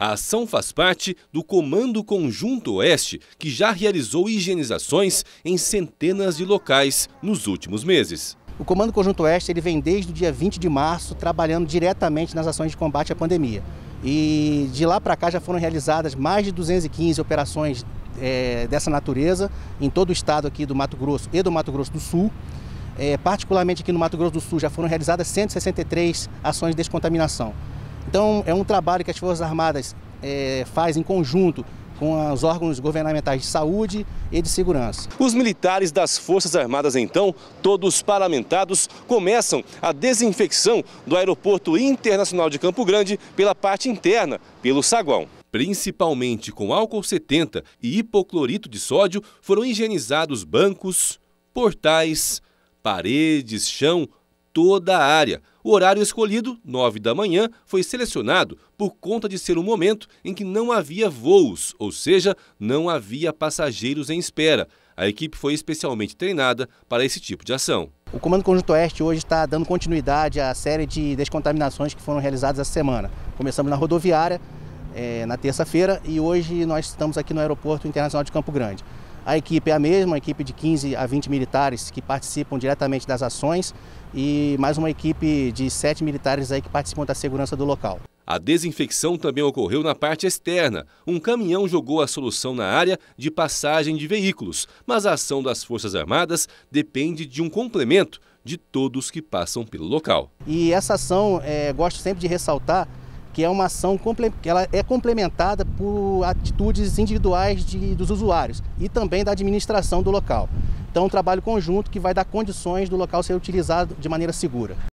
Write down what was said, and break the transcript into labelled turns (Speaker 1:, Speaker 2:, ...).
Speaker 1: A ação faz parte do Comando Conjunto Oeste, que já realizou higienizações em centenas de locais nos últimos meses.
Speaker 2: O Comando Conjunto Oeste ele vem desde o dia 20 de março trabalhando diretamente nas ações de combate à pandemia. E de lá para cá já foram realizadas mais de 215 operações é, dessa natureza em todo o estado aqui do Mato Grosso e do Mato Grosso do Sul. É, particularmente aqui no Mato Grosso do Sul já foram realizadas 163 ações de descontaminação. Então, é um trabalho que as Forças Armadas é, fazem em conjunto com os órgãos governamentais de saúde e de segurança.
Speaker 1: Os militares das Forças Armadas, então, todos paramentados, começam a desinfecção do Aeroporto Internacional de Campo Grande pela parte interna, pelo saguão. Principalmente com álcool 70 e hipoclorito de sódio, foram higienizados bancos, portais, paredes, chão, toda a área o horário escolhido, 9 da manhã, foi selecionado por conta de ser um momento em que não havia voos, ou seja, não havia passageiros em espera. A equipe foi especialmente treinada para esse tipo de ação.
Speaker 2: O Comando Conjunto Oeste hoje está dando continuidade à série de descontaminações que foram realizadas essa semana. Começamos na rodoviária é, na terça-feira e hoje nós estamos aqui no Aeroporto Internacional de Campo Grande. A equipe é a mesma, a equipe de 15 a 20 militares que participam diretamente das ações e mais uma equipe de 7 militares aí que participam da segurança do local.
Speaker 1: A desinfecção também ocorreu na parte externa. Um caminhão jogou a solução na área de passagem de veículos, mas a ação das Forças Armadas depende de um complemento de todos que passam pelo local.
Speaker 2: E essa ação, é, gosto sempre de ressaltar, que é uma ação que ela é complementada por atitudes individuais de, dos usuários e também da administração do local. Então, é um trabalho conjunto que vai dar condições do local ser utilizado de maneira segura.